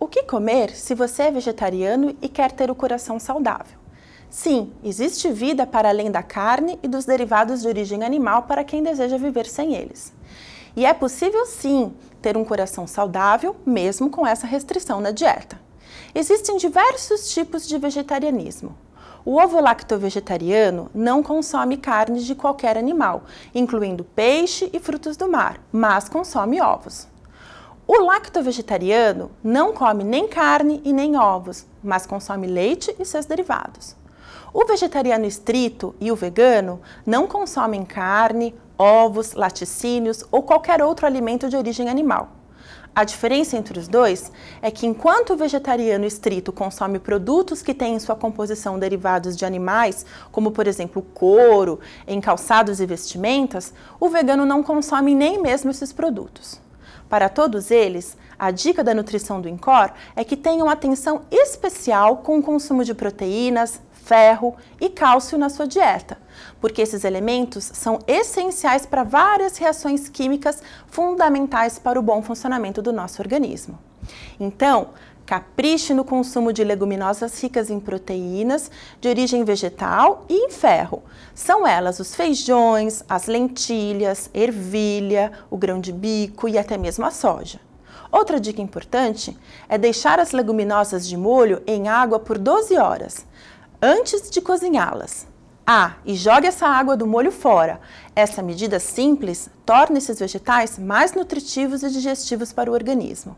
O que comer se você é vegetariano e quer ter o coração saudável? Sim, existe vida para além da carne e dos derivados de origem animal para quem deseja viver sem eles. E é possível sim ter um coração saudável mesmo com essa restrição na dieta. Existem diversos tipos de vegetarianismo. O ovo lacto-vegetariano não consome carne de qualquer animal, incluindo peixe e frutos do mar, mas consome ovos. O lacto-vegetariano não come nem carne e nem ovos, mas consome leite e seus derivados. O vegetariano estrito e o vegano não consomem carne, ovos, laticínios ou qualquer outro alimento de origem animal. A diferença entre os dois é que enquanto o vegetariano estrito consome produtos que têm em sua composição derivados de animais, como por exemplo couro, em calçados e vestimentas, o vegano não consome nem mesmo esses produtos. Para todos eles, a dica da nutrição do INCOR é que tenham atenção especial com o consumo de proteínas, ferro e cálcio na sua dieta, porque esses elementos são essenciais para várias reações químicas fundamentais para o bom funcionamento do nosso organismo. Então, Capriche no consumo de leguminosas ricas em proteínas, de origem vegetal e em ferro. São elas os feijões, as lentilhas, ervilha, o grão de bico e até mesmo a soja. Outra dica importante é deixar as leguminosas de molho em água por 12 horas, antes de cozinhá-las. Ah, e jogue essa água do molho fora. Essa medida simples torna esses vegetais mais nutritivos e digestivos para o organismo.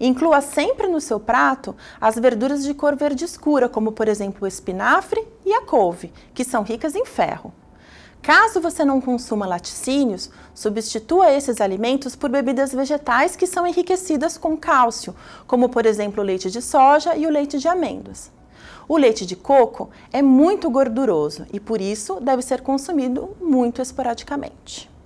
Inclua sempre no seu prato as verduras de cor verde escura, como por exemplo o espinafre e a couve, que são ricas em ferro. Caso você não consuma laticínios, substitua esses alimentos por bebidas vegetais que são enriquecidas com cálcio, como por exemplo o leite de soja e o leite de amêndoas. O leite de coco é muito gorduroso e por isso deve ser consumido muito esporadicamente.